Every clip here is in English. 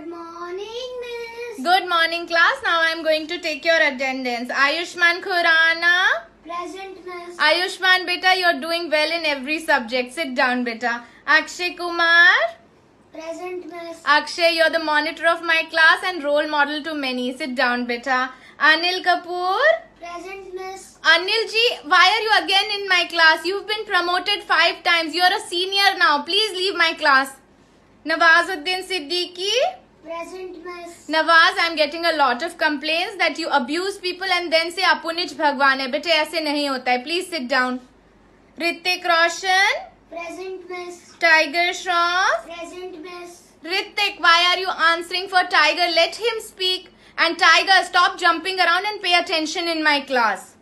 Good morning, Miss. Good morning, class. Now I am going to take your attendance. Ayushman Khurana. Present, Miss. Ayushman, beta, you're doing well in every subject. Sit down, beta. Akshay Kumar. Present, Miss. Akshay, you're the monitor of my class and role model to many. Sit down, beta. Anil Kapoor. Present, Miss. Anil ji, why are you again in my class? You've been promoted five times. You're a senior now. Please leave my class. Nawazuddin Siddiqui. Present, Miss. Nawaz, I'm getting a lot of complaints that you abuse people and then say Apunich Bhagwan है बेटे ऐसे नहीं होता है please sit down Hrithik Present, Miss. Tiger Shroff Present, Miss. Ritik, why are you answering for Tiger? Let him speak. And Tiger, stop jumping around and pay attention in my class.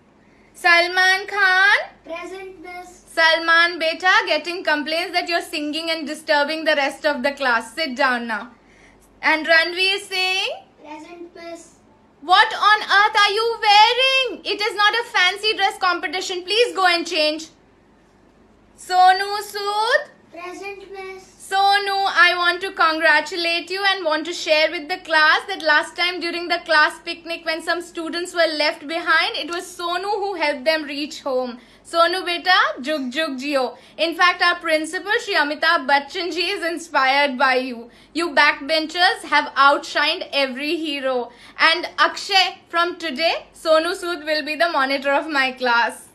Salman Khan. Present, Miss. Salman Beta, getting complaints that you're singing and disturbing the rest of the class. Sit down now. And Ranveer is saying? Present miss. What on earth are you wearing? It is not a fancy dress competition. Please go and change. Sonu Soon congratulate you and want to share with the class that last time during the class picnic when some students were left behind, it was Sonu who helped them reach home. Sonu beta, jug jug jio. In fact, our principal Shyamita Amitabh Bachchan ji is inspired by you. You backbenchers have outshined every hero. And Akshay, from today, Sonu Sood will be the monitor of my class.